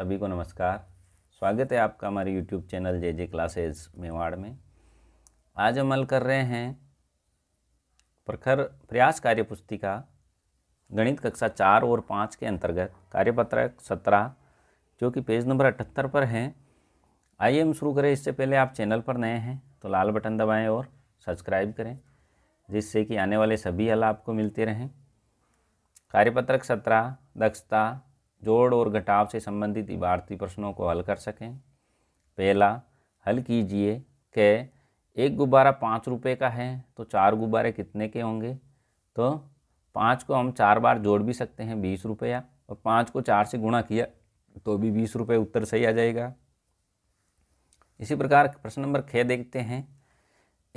सभी को नमस्कार स्वागत है आपका हमारे YouTube channel J J classes Mewar में आज हम अल कर रहे हैं प्रखर प्रयास कार्य पुस्तिका गणित कक्षा चार और पाँच के अंतर्गत कार्यपत्रक सत्रह जो कि पेज नंबर अठहत्तर पर हैं आइए हम शुरू करें इससे पहले आप चैनल पर नए हैं तो लाल बटन दबाएं और सब्सक्राइब करें जिससे कि आने वाले सभी हल आपको मिलते रहें कार्यपत्रक सत्रह दक्षता जोड़ और घटाव से संबंधित इबारती प्रश्नों को हल कर सकें पहला हल कीजिए कि एक गुब्बारा पाँच रुपये का है तो चार गुब्बारे कितने के होंगे तो पाँच को हम चार बार जोड़ भी सकते हैं बीस रुपया और पाँच को चार से गुणा किया तो भी बीस रुपये उत्तर सही आ जाएगा इसी प्रकार प्रश्न नंबर छः देखते हैं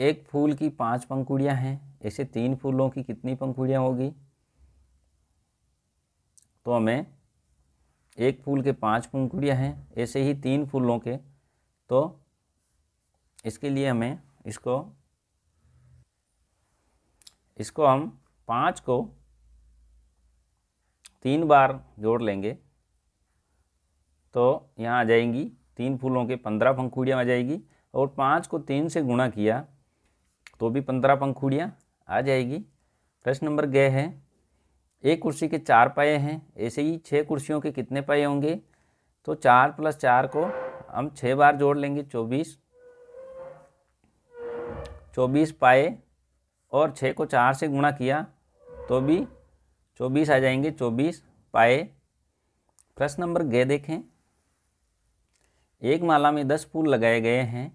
एक फूल की पाँच पंखुड़ियाँ हैं ऐसे तीन फूलों की कितनी पंखुड़ियाँ होगी तो हमें एक फूल के पांच पंखुड़ियाँ हैं ऐसे ही तीन फूलों के तो इसके लिए हमें इसको इसको हम पाँच को तीन बार जोड़ लेंगे तो यहाँ आ जाएंगी तीन फूलों के पंद्रह पंखुड़ियाँ आ जाएगी और पाँच को तीन से गुणा किया तो भी पंद्रह पंखुड़ियाँ आ जाएगी प्रश्न नंबर गए हैं एक कुर्सी के चार पाए हैं ऐसे ही छः कुर्सियों के कितने पाए होंगे तो चार प्लस चार को हम छः बार जोड़ लेंगे चौबीस चौबीस पाए और छः को चार से गुणा किया तो भी चौबीस आ जाएंगे चौबीस पाए प्रश्न नंबर गे देखें एक माला में दस फूल लगाए गए हैं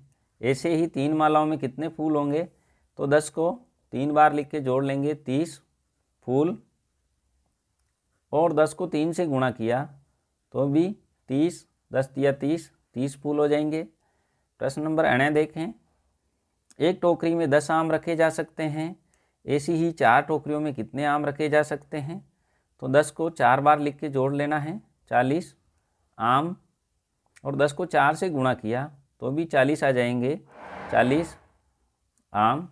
ऐसे ही तीन मालाओं में कितने फूल होंगे तो दस को तीन बार लिख के जोड़ लेंगे तीस फूल और दस को तीन से गुणा किया तो भी तीस दस या तीस तीस फूल हो जाएंगे प्रश्न नंबर अणे देखें एक टोकरी में दस आम रखे जा सकते हैं ऐसी ही चार टोकरियों में कितने आम रखे जा सकते हैं तो दस को चार बार लिख के जोड़ लेना है चालीस आम और दस को चार से गुणा किया तो भी चालीस आ जाएंगे चालीस आम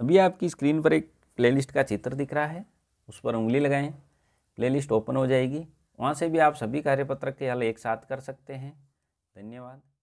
अभी आपकी स्क्रीन पर एक प्लेलिस्ट का चित्र दिख रहा है उस पर उंगली लगाएं प्लेलिस्ट ओपन हो जाएगी वहाँ से भी आप सभी कार्यपत्रक के हल एक साथ कर सकते हैं धन्यवाद